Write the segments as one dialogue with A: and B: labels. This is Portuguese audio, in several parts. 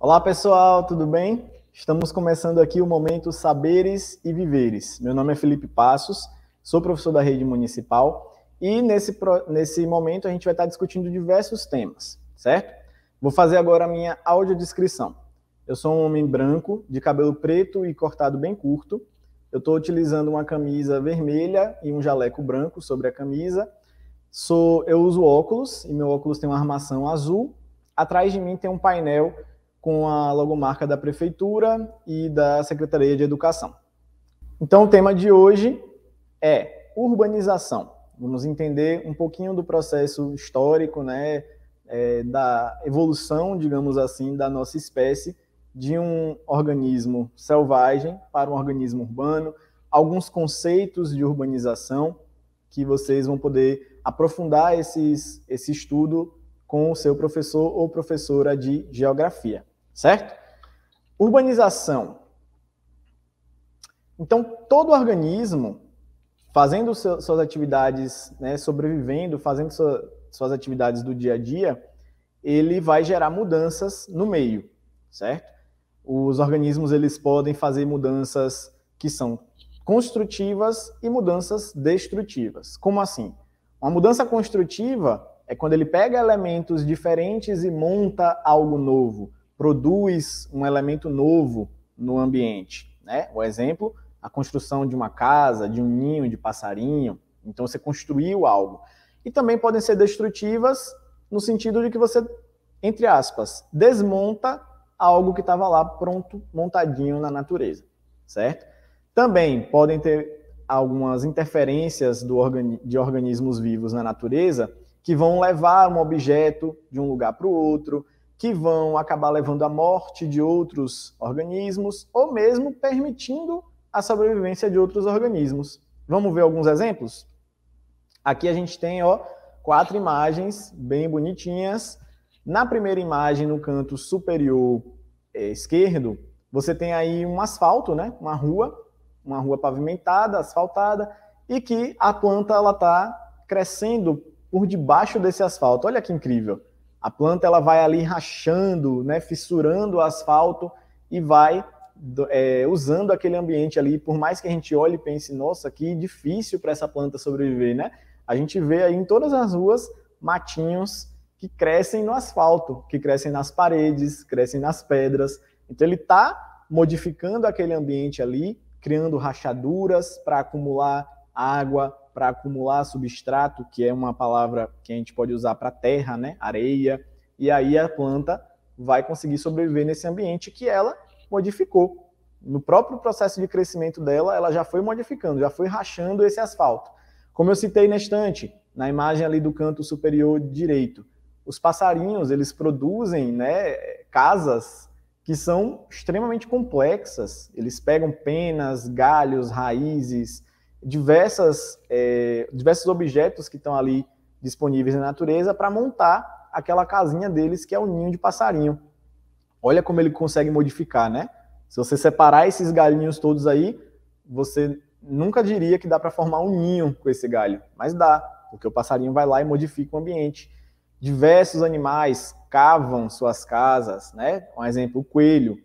A: Olá pessoal, tudo bem? Estamos começando aqui o momento Saberes e Viveres. Meu nome é Felipe Passos, sou professor da rede municipal e nesse, nesse momento a gente vai estar discutindo diversos temas, certo? Vou fazer agora a minha audiodescrição. Eu sou um homem branco, de cabelo preto e cortado bem curto. Eu estou utilizando uma camisa vermelha e um jaleco branco sobre a camisa. Sou, eu uso óculos e meu óculos tem uma armação azul. Atrás de mim tem um painel com a logomarca da Prefeitura e da Secretaria de Educação. Então, o tema de hoje é urbanização. Vamos entender um pouquinho do processo histórico, né, é, da evolução, digamos assim, da nossa espécie de um organismo selvagem para um organismo urbano, alguns conceitos de urbanização que vocês vão poder aprofundar esses, esse estudo com o seu professor ou professora de geografia certo? Urbanização. Então, todo organismo, fazendo suas atividades, né, sobrevivendo, fazendo sua, suas atividades do dia a dia, ele vai gerar mudanças no meio, certo? Os organismos eles podem fazer mudanças que são construtivas e mudanças destrutivas. Como assim? Uma mudança construtiva é quando ele pega elementos diferentes e monta algo novo produz um elemento novo no ambiente. Né? O exemplo, a construção de uma casa, de um ninho de passarinho. Então você construiu algo. E também podem ser destrutivas no sentido de que você, entre aspas, desmonta algo que estava lá pronto, montadinho na natureza, certo? Também podem ter algumas interferências organi de organismos vivos na natureza que vão levar um objeto de um lugar para o outro, que vão acabar levando à morte de outros organismos ou mesmo permitindo a sobrevivência de outros organismos. Vamos ver alguns exemplos? Aqui a gente tem ó, quatro imagens bem bonitinhas. Na primeira imagem, no canto superior é, esquerdo, você tem aí um asfalto, né? uma rua, uma rua pavimentada, asfaltada, e que a planta está crescendo por debaixo desse asfalto. Olha que incrível! A planta ela vai ali rachando, né, fissurando o asfalto e vai é, usando aquele ambiente ali. Por mais que a gente olhe e pense, nossa, que difícil para essa planta sobreviver, né? A gente vê aí em todas as ruas matinhos que crescem no asfalto, que crescem nas paredes, crescem nas pedras. Então ele está modificando aquele ambiente ali, criando rachaduras para acumular água, para acumular substrato, que é uma palavra que a gente pode usar para terra, né? areia, e aí a planta vai conseguir sobreviver nesse ambiente que ela modificou. No próprio processo de crescimento dela, ela já foi modificando, já foi rachando esse asfalto. Como eu citei na estante, na imagem ali do canto superior direito, os passarinhos, eles produzem né, casas que são extremamente complexas. Eles pegam penas, galhos, raízes, diversas, é, diversos objetos que estão ali disponíveis na natureza para montar aquela casinha deles que é o ninho de passarinho. Olha como ele consegue modificar, né? Se você separar esses galhinhos todos aí, você nunca diria que dá para formar um ninho com esse galho, mas dá, porque o passarinho vai lá e modifica o ambiente. Diversos animais cavam suas casas, né? Um exemplo, o coelho.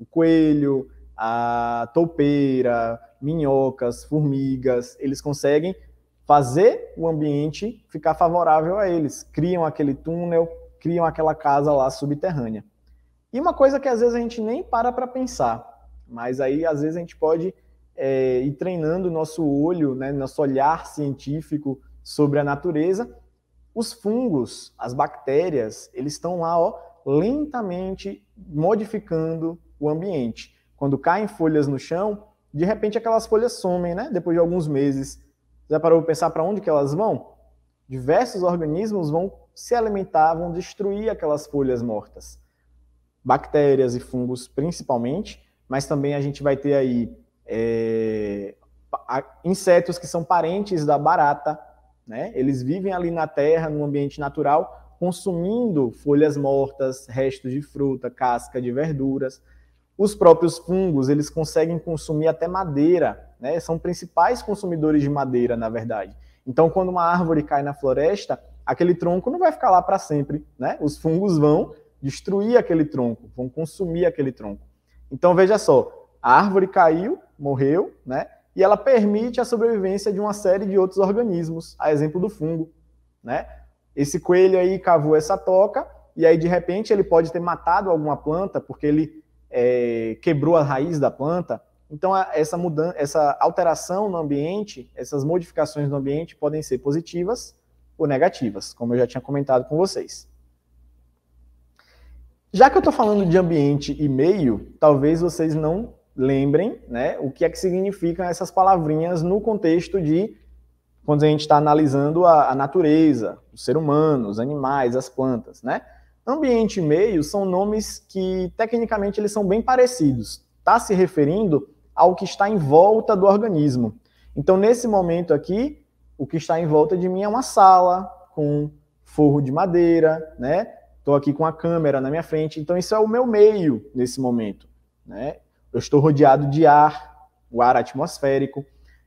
A: O coelho, a toupeira, minhocas, formigas, eles conseguem fazer o ambiente ficar favorável a eles, criam aquele túnel, criam aquela casa lá subterrânea. E uma coisa que às vezes a gente nem para para pensar, mas aí às vezes a gente pode é, ir treinando o nosso olho, né, nosso olhar científico sobre a natureza. Os fungos, as bactérias, eles estão lá ó, lentamente modificando o ambiente. Quando caem folhas no chão, de repente aquelas folhas somem, né? Depois de alguns meses. Já parou para pensar para onde que elas vão? Diversos organismos vão se alimentar, vão destruir aquelas folhas mortas. Bactérias e fungos principalmente, mas também a gente vai ter aí é, insetos que são parentes da barata, né? Eles vivem ali na terra, no ambiente natural, consumindo folhas mortas, restos de fruta, casca de verduras. Os próprios fungos, eles conseguem consumir até madeira, né? São principais consumidores de madeira, na verdade. Então, quando uma árvore cai na floresta, aquele tronco não vai ficar lá para sempre, né? Os fungos vão destruir aquele tronco, vão consumir aquele tronco. Então, veja só, a árvore caiu, morreu, né? E ela permite a sobrevivência de uma série de outros organismos, a exemplo do fungo, né? Esse coelho aí cavou essa toca e aí de repente ele pode ter matado alguma planta porque ele é, quebrou a raiz da planta. Então, essa, mudança, essa alteração no ambiente, essas modificações no ambiente podem ser positivas ou negativas, como eu já tinha comentado com vocês. Já que eu estou falando de ambiente e meio, talvez vocês não lembrem né, o que é que significam essas palavrinhas no contexto de quando a gente está analisando a, a, natureza, o ser humano, os animais, as plantas, né? Ambiente e meio são nomes que tecnicamente eles são bem parecidos. Está se referindo ao que está em volta do organismo. Então, nesse momento aqui, o que está em volta de mim é uma sala com forro de madeira, né? Estou aqui com a câmera na minha frente, então isso é o meu meio nesse momento, né? Eu estou rodeado de ar, o ar atmosférico.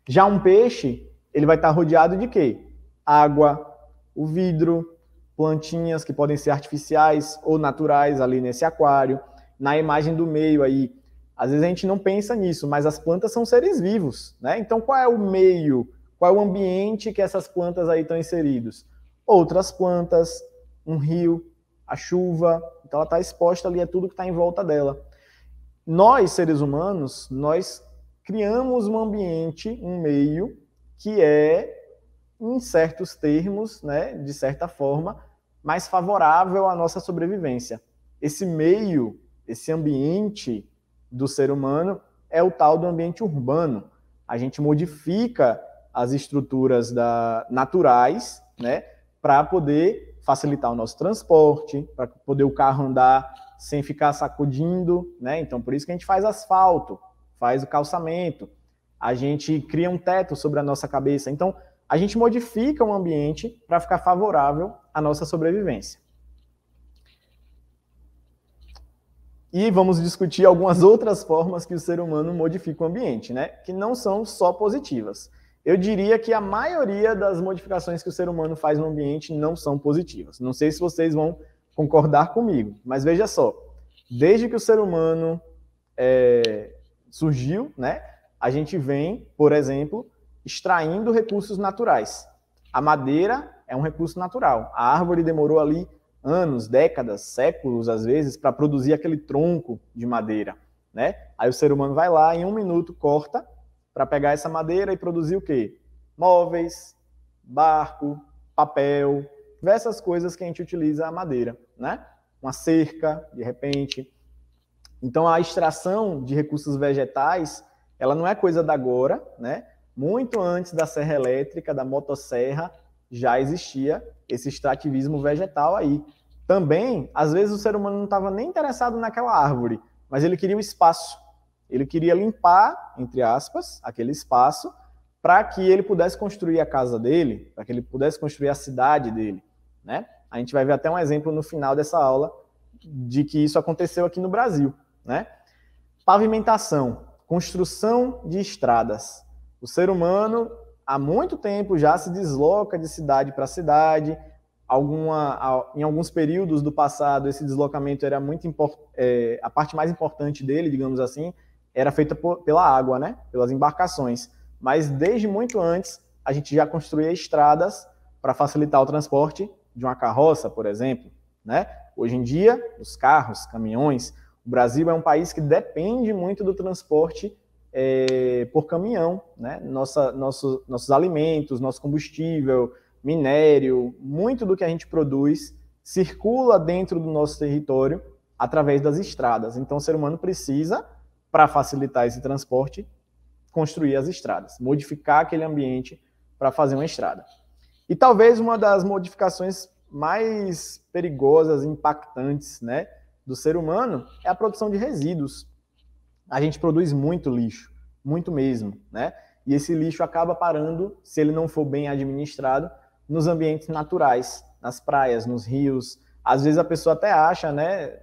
A: Já um peixe, ele vai estar rodeado de quê? Água, o vidro, plantinhas que podem ser artificiais ou naturais ali nesse aquário. Na imagem do meio aí, às vezes a gente não pensa nisso, mas as plantas são seres vivos, né? Então qual é o meio, qual é o ambiente que essas plantas aí estão inseridos? Outras plantas, um rio, a chuva, então ela está exposta ali a tudo que está em volta dela. Nós, seres humanos, nós criamos um ambiente, um meio que é em certos termos, né, de certa forma, mais favorável à nossa sobrevivência. Esse meio, esse ambiente do ser humano é o tal do ambiente urbano. A gente modifica as estruturas da, naturais, né, para poder facilitar o nosso transporte, para poder o carro andar sem ficar sacudindo, né? Então, por isso que a gente faz asfalto, faz o calçamento, a gente cria um teto sobre a nossa cabeça. Então, a gente modifica o ambiente para ficar favorável à nossa sobrevivência. E vamos discutir algumas outras formas que o ser humano modifica o ambiente, né? Que não são só positivas. Eu diria que a maioria das modificações que o ser humano faz no ambiente não são positivas. Não sei se vocês vão concordar comigo, mas veja só. Desde que o ser humano é, surgiu, né? A gente vem, por exemplo, extraindo recursos naturais. A madeira é um recurso natural. A árvore demorou ali anos, décadas, séculos, às vezes, para produzir aquele tronco de madeira, né? Aí o ser humano vai lá, em um minuto, corta para pegar essa madeira e produzir o quê? Móveis, barco, papel, diversas coisas que a gente utiliza a madeira, né? Uma cerca, de repente. Então, a extração de recursos vegetais, ela não é coisa da agora, né? Muito antes da serra elétrica, da motosserra, já existia esse extrativismo vegetal aí. Também, às vezes, o ser humano não estava nem interessado naquela árvore, mas ele queria o espaço. Ele queria limpar, entre aspas, aquele espaço para que ele pudesse construir a casa dele, para que ele pudesse construir a cidade dele, né? A gente vai ver até um exemplo no final dessa aula de que isso aconteceu aqui no Brasil, né? Pavimentação, construção de estradas. O ser humano há muito tempo já se desloca de cidade para cidade. Alguma, em alguns períodos do passado, esse deslocamento era muito importante. É, a parte mais importante dele, digamos assim, era feita por, pela água, né? Pelas embarcações. Mas desde muito antes, a gente já construía estradas para facilitar o transporte de uma carroça, por exemplo, né? Hoje em dia, os carros, caminhões, o Brasil é um país que depende muito do transporte é, por caminhão, né? Nossa, nosso, nossos alimentos, nosso combustível, minério, muito do que a gente produz circula dentro do nosso território através das estradas. Então, o ser humano precisa, para facilitar esse transporte, construir as estradas, modificar aquele ambiente para fazer uma estrada. E talvez uma das modificações mais perigosas, impactantes, né, do ser humano é a produção de resíduos a gente produz muito lixo, muito mesmo, né? E esse lixo acaba parando, se ele não for bem administrado, nos ambientes naturais, nas praias, nos rios. Às vezes a pessoa até acha, né,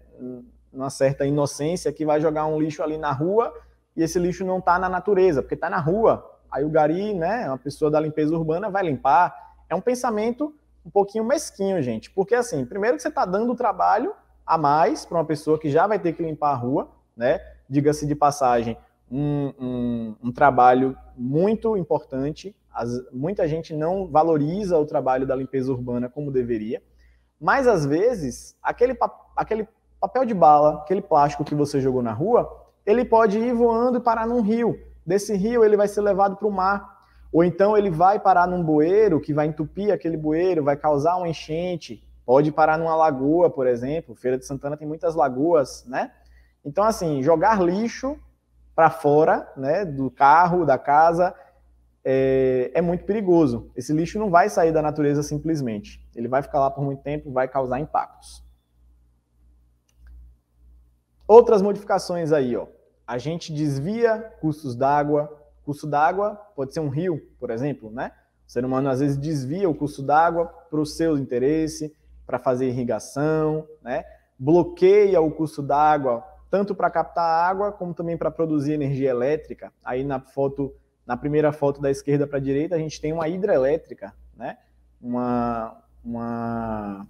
A: uma certa inocência que vai jogar um lixo ali na rua e esse lixo não está na natureza, porque está na rua. Aí o gari, né, uma pessoa da limpeza urbana vai limpar. É um pensamento um pouquinho mesquinho, gente, porque assim, primeiro que você está dando trabalho a mais para uma pessoa que já vai ter que limpar a rua, né? diga-se de passagem, um, um, um, trabalho muito importante. As, muita gente não valoriza o trabalho da limpeza urbana como deveria, mas às vezes aquele, aquele papel de bala, aquele plástico que você jogou na rua, ele pode ir voando e parar num rio. Desse rio ele vai ser levado para o mar. Ou então ele vai parar num bueiro que vai entupir aquele bueiro, vai causar uma enchente, pode parar numa lagoa, por exemplo. Feira de Santana tem muitas lagoas, né? Então, assim, jogar lixo para fora né, do carro, da casa, é, é, muito perigoso. Esse lixo não vai sair da natureza simplesmente. Ele vai ficar lá por muito tempo, e vai causar impactos. Outras modificações aí, ó. A gente desvia custos d'água. Custo d'água pode ser um rio, por exemplo, né? O ser humano às vezes desvia o custo d'água para o seu interesse, para fazer irrigação, né? Bloqueia o custo d'água tanto para captar água como também para produzir energia elétrica. Aí na foto, na primeira foto da esquerda para a direita, a gente tem uma hidrelétrica, né? Uma, uma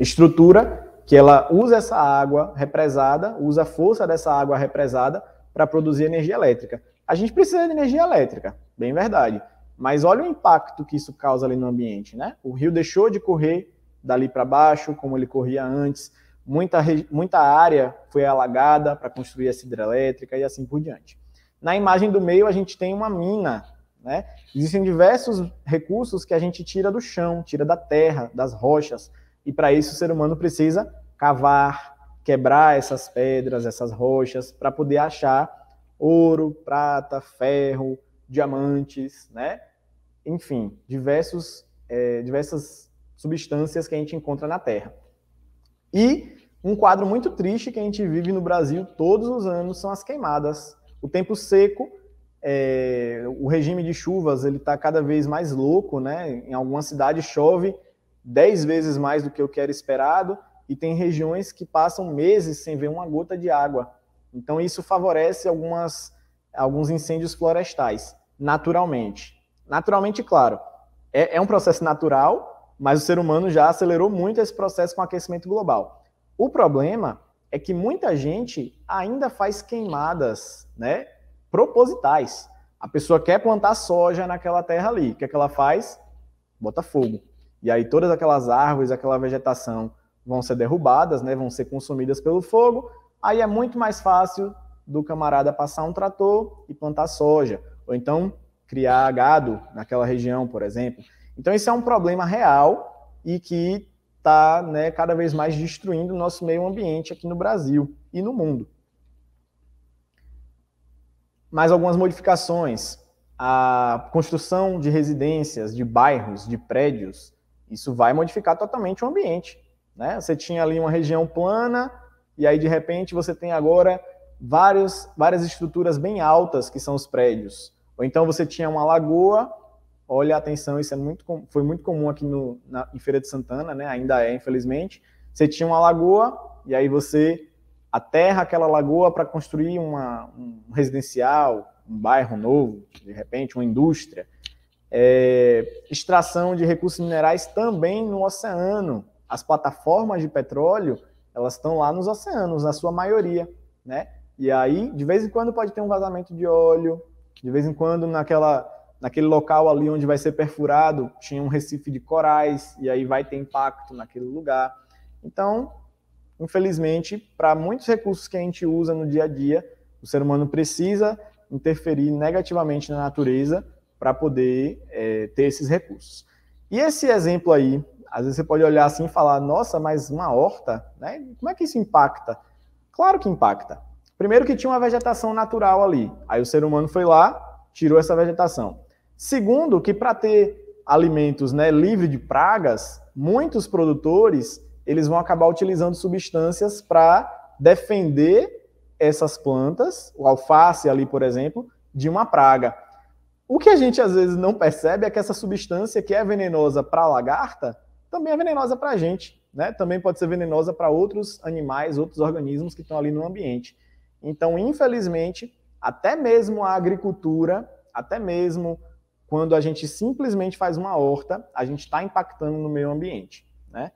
A: estrutura que ela usa essa água represada, usa a força dessa água represada para produzir energia elétrica. A gente precisa de energia elétrica, bem verdade. Mas olha o impacto que isso causa ali no ambiente, né? O rio deixou de correr dali para baixo, como ele corria antes. Muita, muita área foi alagada para construir essa hidrelétrica e assim por diante. Na imagem do meio, a gente tem uma mina. Né? Existem diversos recursos que a gente tira do chão, tira da terra, das rochas. E para isso, o ser humano precisa cavar, quebrar essas pedras, essas rochas, para poder achar ouro, prata, ferro, diamantes, né? Enfim, diversos, é, diversas substâncias que a gente encontra na Terra. E um quadro muito triste que a gente vive no Brasil todos os anos são as queimadas. O tempo seco, é, o regime de chuvas ele está cada vez mais louco, né? Em algumas cidades chove 10 vezes mais do que o que era esperado e tem regiões que passam meses sem ver uma gota de água. Então isso favorece algumas, alguns incêndios florestais, naturalmente. Naturalmente, claro, é, é um processo natural, mas o ser humano já acelerou muito esse processo com o aquecimento global. O problema é que muita gente ainda faz queimadas, né, propositais. A pessoa quer plantar soja naquela terra ali, o que, é que ela faz? Bota fogo. E aí todas aquelas árvores, aquela vegetação vão ser derrubadas, né, vão ser consumidas pelo fogo. Aí é muito mais fácil do camarada passar um trator e plantar soja, ou então criar gado naquela região, por exemplo. Então, esse é um problema real e que está né, cada vez mais destruindo o nosso meio ambiente aqui no Brasil e no mundo. Mais algumas modificações. A construção de residências, de bairros, de prédios, isso vai modificar totalmente o ambiente. Né? Você tinha ali uma região plana, e aí de repente você tem agora vários, várias estruturas bem altas, que são os prédios. Ou então você tinha uma lagoa olha, a atenção, isso é muito foi muito comum aqui no, na, em Feira de Santana, né? Ainda é, infelizmente. Você tinha uma lagoa e aí você aterra aquela lagoa para construir uma, um residencial, um bairro novo, de repente, uma indústria. É, extração de recursos minerais também no oceano. As plataformas de petróleo, elas estão lá nos oceanos, na sua maioria, né? E aí, de vez em quando pode ter um vazamento de óleo, de vez em quando naquela naquele local ali onde vai ser perfurado, tinha um recife de corais, e aí vai ter impacto naquele lugar. Então, infelizmente, para muitos recursos que a gente usa no dia a dia, o ser humano precisa interferir negativamente na natureza para poder é, ter esses recursos. E esse exemplo aí, às vezes você pode olhar assim e falar, nossa, mas uma horta, né? Como é que isso impacta? Claro que impacta. Primeiro que tinha uma vegetação natural ali. Aí o ser humano foi lá, tirou essa vegetação. Segundo, que para ter alimentos né, livre de pragas, muitos produtores eles vão acabar utilizando substâncias para defender essas plantas, o alface ali, por exemplo, de uma praga. O que a gente às vezes não percebe é que essa substância que é venenosa para a lagarta também é venenosa para a gente, né? Também pode ser venenosa para outros animais, outros organismos que estão ali no ambiente. Então, infelizmente, até mesmo a agricultura, até mesmo quando a gente simplesmente faz uma horta, a gente está impactando no meio ambiente, né?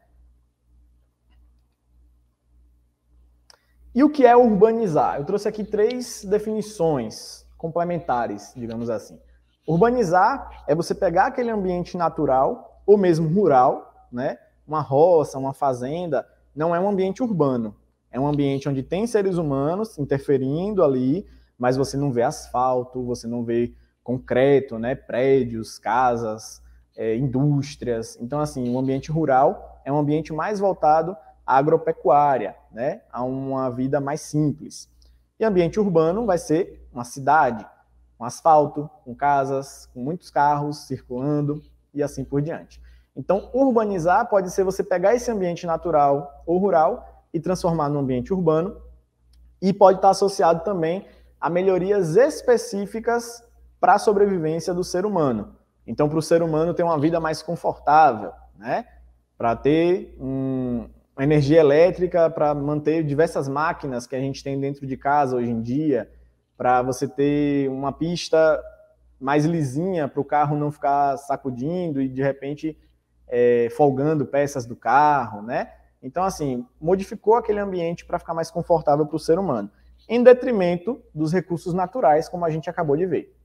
A: E o que é urbanizar? Eu trouxe aqui três definições complementares, digamos assim. Urbanizar é você pegar aquele ambiente natural ou mesmo rural, né? Uma roça, uma fazenda, não é um ambiente urbano. É um ambiente onde tem seres humanos interferindo ali, mas você não vê asfalto, você não vê concreto, né? Prédios, casas, é, indústrias. Então, assim, o ambiente rural é um ambiente mais voltado à agropecuária, né? A uma vida mais simples. E ambiente urbano vai ser uma cidade, com um asfalto, com casas, com muitos carros circulando e assim por diante. Então, urbanizar pode ser você pegar esse ambiente natural ou rural e transformar num ambiente urbano, e pode estar associado também a melhorias específicas para a sobrevivência do ser humano. Então, para o ser humano ter uma vida mais confortável, né? Para ter um, energia elétrica, para manter diversas máquinas que a gente tem dentro de casa hoje em dia, para você ter uma pista mais lisinha para o carro não ficar sacudindo e de repente é, folgando peças do carro, né? Então, assim, modificou aquele ambiente para ficar mais confortável para o ser humano, em detrimento dos recursos naturais, como a gente acabou de ver.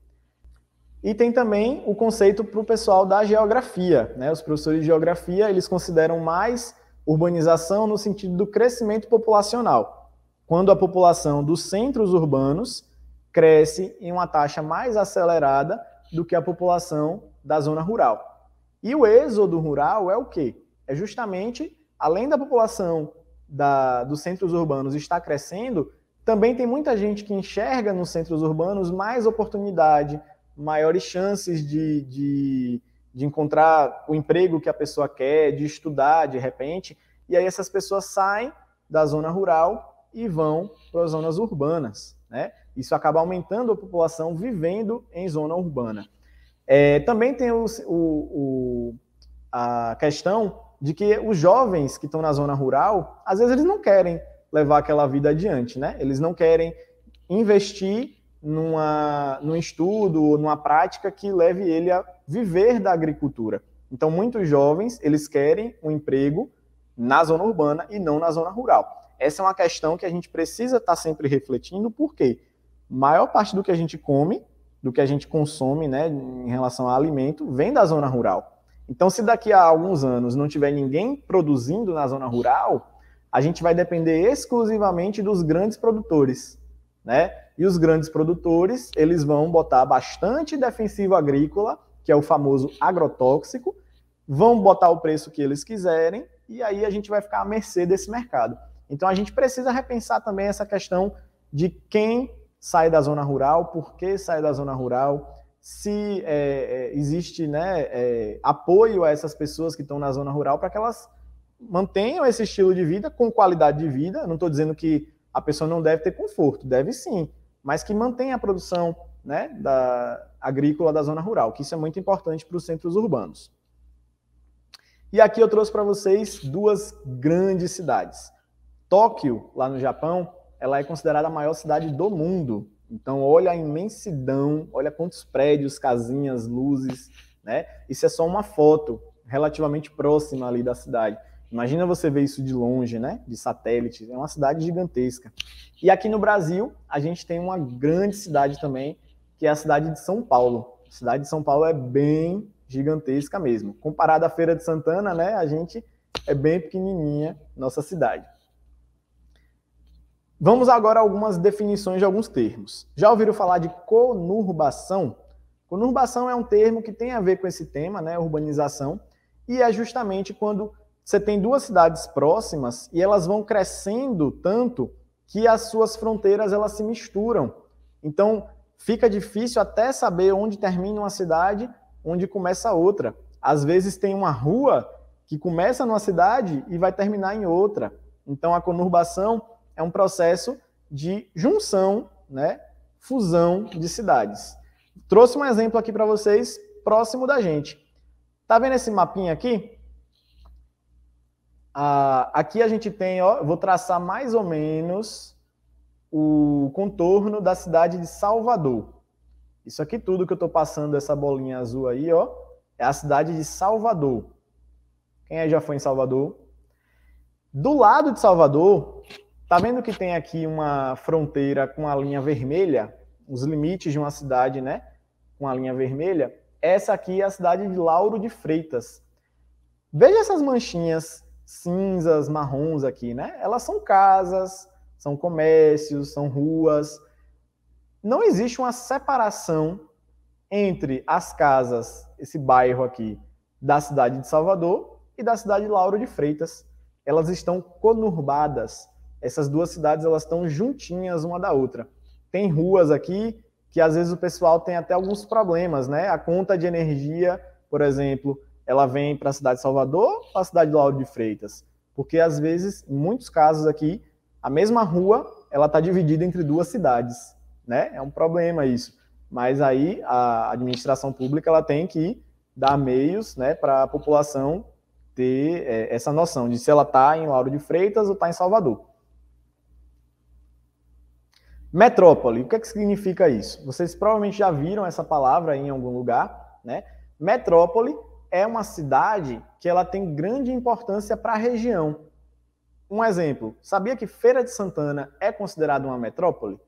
A: E tem também o conceito para o pessoal da geografia. Né? Os professores de geografia eles consideram mais urbanização no sentido do crescimento populacional, quando a população dos centros urbanos cresce em uma taxa mais acelerada do que a população da zona rural. E o êxodo rural é o quê? É justamente, além da população da, dos centros urbanos estar crescendo, também tem muita gente que enxerga nos centros urbanos mais oportunidade, maiores chances de, de, de encontrar o emprego que a pessoa quer, de estudar de repente. E aí essas pessoas saem da zona rural e vão para as zonas urbanas. Né? Isso acaba aumentando a população vivendo em zona urbana. É, também tem o, o, o, a questão de que os jovens que estão na zona rural, às vezes eles não querem levar aquela vida adiante, né? Eles não querem investir numa, num estudo ou numa prática que leve ele a viver da agricultura. Então, muitos jovens, eles querem um emprego na zona urbana e não na zona rural. Essa é uma questão que a gente precisa estar tá sempre refletindo, porque maior parte do que a gente come, do que a gente consome, né, em relação a alimento, vem da zona rural. Então, se daqui a alguns anos não tiver ninguém produzindo na zona rural, a gente vai depender exclusivamente dos grandes produtores, né? E os grandes produtores, eles vão botar bastante defensivo agrícola, que é o famoso agrotóxico, vão botar o preço que eles quiserem, e aí a gente vai ficar à mercê desse mercado. Então a gente precisa repensar também essa questão de quem sai da zona rural, por que sai da zona rural, se é, é existe né, é, apoio a essas pessoas que estão na zona rural para que elas mantenham esse estilo de vida com qualidade de vida. não estou dizendo que a pessoa não deve ter conforto, deve sim mas que mantém a produção né, da agrícola da zona rural, que isso é muito importante para os centros urbanos. E aqui eu trouxe para vocês duas grandes cidades. Tóquio, lá no Japão, ela é considerada a maior cidade do mundo. Então, olha a imensidão, olha quantos prédios, casinhas, luzes, né? Isso é só uma foto relativamente próxima ali da cidade. Imagina você ver isso de longe, né? De satélite. É uma cidade gigantesca. E aqui no Brasil, a gente tem uma grande cidade também, que é a cidade de São Paulo. A cidade de São Paulo é bem gigantesca mesmo. Comparada à Feira de Santana, né? A gente é bem pequenininha, nossa cidade. Vamos agora a algumas definições de alguns termos. Já ouviram falar de conurbação? Conurbação é um termo que tem a ver com esse tema, né? Urbanização. E é justamente quando você tem duas cidades próximas e elas vão crescendo tanto que as suas fronteiras elas se misturam. Então, fica difícil até saber onde termina uma cidade, onde começa outra. Às vezes tem uma rua que começa numa cidade e vai terminar em outra. Então, a conurbação é um processo de junção, né, fusão de cidades. Trouxe um exemplo aqui para vocês, próximo da gente. Tá vendo esse mapinha aqui? Ah, aqui a gente tem, ó, vou traçar mais ou menos o contorno da cidade de Salvador. Isso aqui tudo que eu estou passando, essa bolinha azul aí, ó, é a cidade de Salvador. Quem aí já foi em Salvador? Do lado de Salvador, tá vendo que tem aqui uma fronteira com a linha vermelha? Os limites de uma cidade, né? Com a linha vermelha. Essa aqui é a cidade de Lauro de Freitas. Veja essas manchinhas cinzas, marrons aqui, né? Elas são casas, são comércios, são ruas. Não existe uma separação entre as casas, esse bairro aqui, da cidade de Salvador e da cidade de Lauro de Freitas. Elas estão conurbadas. Essas duas cidades elas estão juntinhas uma da outra. Tem ruas aqui que às vezes o pessoal tem até alguns problemas, né? A conta de energia, por exemplo, ela vem para a cidade de Salvador ou a cidade do Lauro de Freitas? Porque às vezes, em muitos casos aqui, a mesma rua ela está dividida entre duas cidades, né? É um problema isso. Mas aí a administração pública ela tem que dar meios, né, para a população ter é, essa noção de se ela está em Lauro de Freitas ou está em Salvador. Metrópole, o que, é que significa isso? Vocês provavelmente já viram essa palavra em algum lugar, né? Metrópole é uma cidade que ela tem grande importância para a região. Um exemplo, sabia que Feira de Santana é considerada uma metrópole?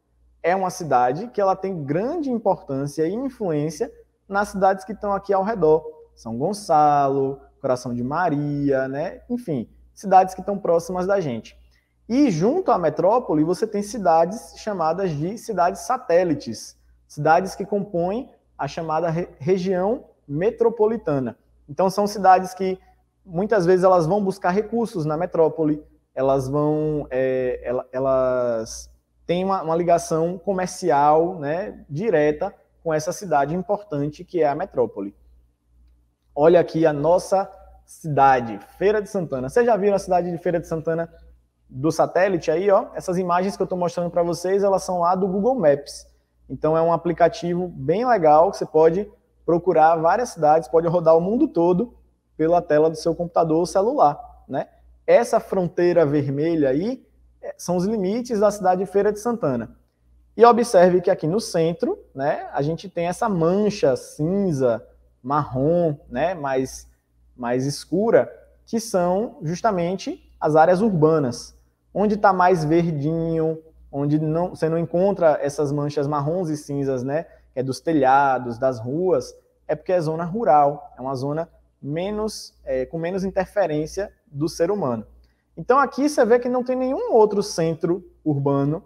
A: É uma cidade que ela tem grande importância e influência nas cidades que estão aqui ao redor. São Gonçalo, Coração de Maria, né? Enfim, cidades que estão próximas da gente. E junto à metrópole, você tem cidades chamadas de cidades satélites, cidades que compõem a chamada re região metropolitana. Então são cidades que muitas vezes elas vão buscar recursos na metrópole, elas vão, é, elas têm uma, uma, ligação comercial, né, direta com essa cidade importante que é a metrópole. Olha aqui a nossa cidade, Feira de Santana. Vocês já viram a cidade de Feira de Santana do satélite aí, ó? Essas imagens que eu estou mostrando para vocês, elas são lá do Google Maps. Então é um aplicativo bem legal que você pode procurar várias cidades, pode rodar o mundo todo pela tela do seu computador ou celular, né? Essa fronteira vermelha aí é, são os limites da cidade de Feira de Santana. E observe que aqui no centro, né, a gente tem essa mancha cinza, marrom, né, mais, mais escura, que são justamente as áreas urbanas, onde está mais verdinho, onde não, você não encontra essas manchas marrons e cinzas, né, é dos telhados, das ruas, é porque é zona rural, é uma zona menos é, com menos interferência do ser humano. Então aqui você vê que não tem nenhum outro centro urbano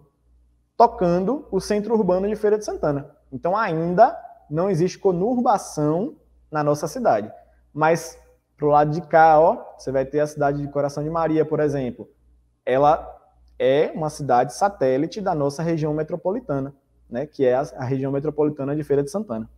A: tocando o centro urbano de Feira de Santana. Então ainda não existe conurbação na nossa cidade. Mas pro lado de cá, ó, você vai ter a cidade de Coração de Maria, por exemplo. Ela é uma cidade satélite da nossa região metropolitana né, que é a, a região metropolitana de Feira de Santana.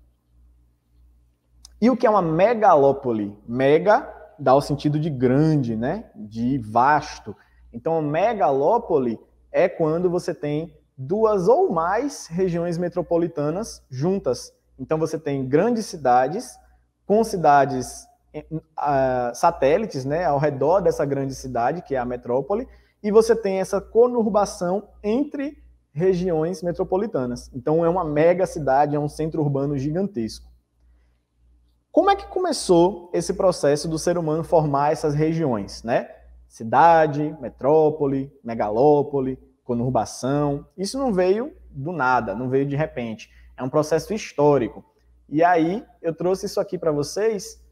A: E o que é uma megalópole? Mega dá o sentido de grande, né? De vasto. Então, megalópole é quando você tem duas ou mais regiões metropolitanas juntas. Então, você tem grandes cidades com cidades uh, satélites, né, ao redor dessa grande cidade que é a metrópole, e você tem essa conurbação entre regiões metropolitanas. Então é uma mega cidade, é um centro urbano gigantesco. Como é que começou esse processo do ser humano formar essas regiões, né? Cidade, metrópole, megalópole, conurbação. Isso não veio do nada, não veio de repente. É um processo histórico. E aí eu trouxe isso aqui para vocês,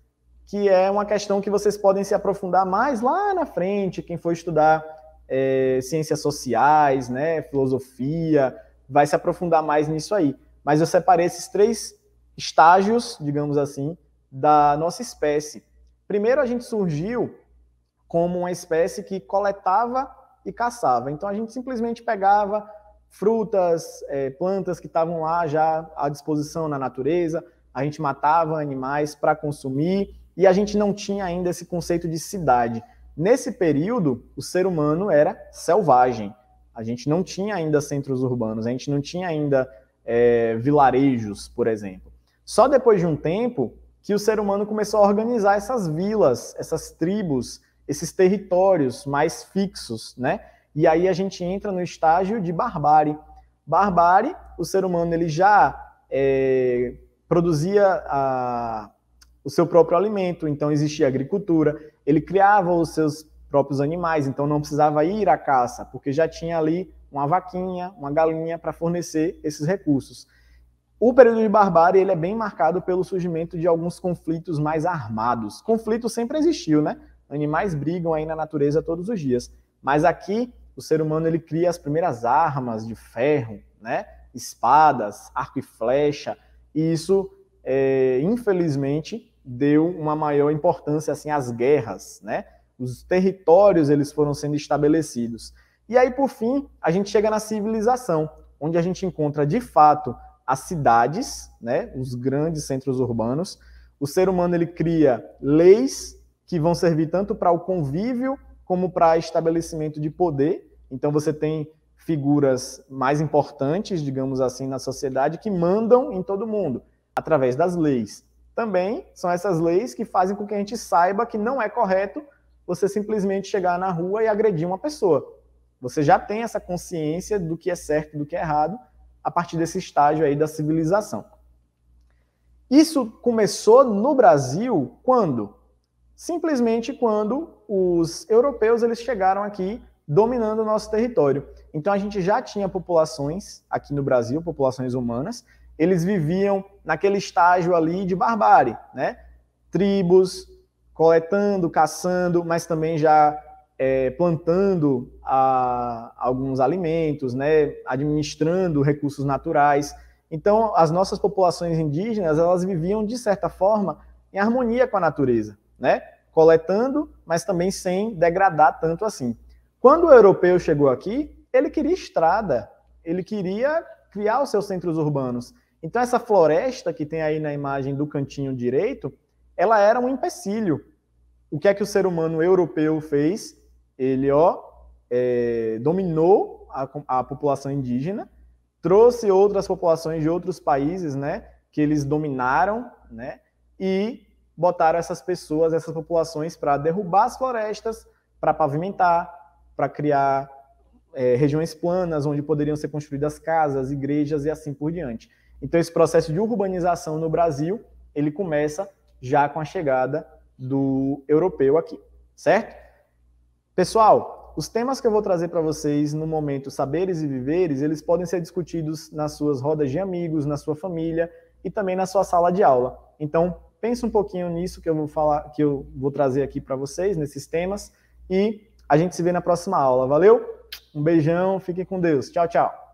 A: que é uma questão que vocês podem se aprofundar mais lá na frente, quem for estudar é, ciências sociais, né, filosofia, vai se aprofundar mais nisso aí. Mas eu separei esses três estágios, digamos assim, da nossa espécie. Primeiro, a gente surgiu como uma espécie que coletava e caçava. Então, a gente simplesmente pegava frutas, é, plantas que estavam lá já à disposição na natureza, a gente matava animais para consumir e a gente não tinha ainda esse conceito de cidade. Nesse período, o ser humano era selvagem. A gente não tinha ainda centros urbanos, a gente não tinha ainda é, vilarejos, por exemplo. Só depois de um tempo que o ser humano começou a organizar essas vilas, essas tribos, esses territórios mais fixos, né? E aí a gente entra no estágio de barbárie. Barbárie, o ser humano ele já é, produzia a, o seu próprio alimento, então existia agricultura, ele criava os seus próprios animais, então não precisava ir à caça, porque já tinha ali uma vaquinha, uma galinha para fornecer esses recursos. O período de barbárie ele é bem marcado pelo surgimento de alguns conflitos mais armados. Conflito sempre existiu, né? Animais brigam aí na natureza todos os dias, mas aqui o ser humano ele cria as primeiras armas de ferro, né? Espadas, arco e flecha, e isso, é, infelizmente, deu uma maior importância assim às guerras, né? Os territórios eles foram sendo estabelecidos. E aí por fim, a gente chega na civilização, onde a gente encontra de fato as cidades, né, os grandes centros urbanos. O ser humano ele cria leis que vão servir tanto para o convívio como para estabelecimento de poder. Então você tem figuras mais importantes, digamos assim, na sociedade que mandam em todo mundo através das leis também são essas leis que fazem com que a gente saiba que não é correto você simplesmente chegar na rua e agredir uma pessoa. Você já tem essa consciência do que é certo e do que é errado a partir desse estágio aí da civilização. Isso começou no Brasil quando? Simplesmente quando os europeus eles chegaram aqui dominando o nosso território. Então a gente já tinha populações aqui no Brasil, populações humanas, eles viviam naquele estágio ali de barbárie, né? Tribos coletando, caçando, mas também já é, plantando a, ah, alguns alimentos, né? Administrando recursos naturais. Então, as nossas populações indígenas, elas viviam de certa forma em harmonia com a natureza, né? Coletando, mas também sem degradar tanto assim. Quando o europeu chegou aqui, ele queria estrada, ele queria criar os seus centros urbanos. Então, essa floresta que tem aí na imagem do cantinho direito, ela era um empecilho. O que é que o ser humano europeu fez? Ele ó, é, dominou a, a população indígena, trouxe outras populações de outros países, né, que eles dominaram, né, e botaram essas pessoas, essas populações para derrubar as florestas, para pavimentar, para criar é, regiões planas onde poderiam ser construídas casas, igrejas e assim por diante. Então esse processo de urbanização no Brasil, ele começa já com a chegada do europeu aqui, certo? Pessoal, os temas que eu vou trazer para vocês no momento Saberes e Viveres, eles podem ser discutidos nas suas rodas de amigos, na sua família e também na sua sala de aula. Então, pensa um pouquinho nisso que eu vou falar, que eu vou trazer aqui para vocês nesses temas e a gente se vê na próxima aula. Valeu? Um beijão, fiquem com Deus. Tchau, tchau.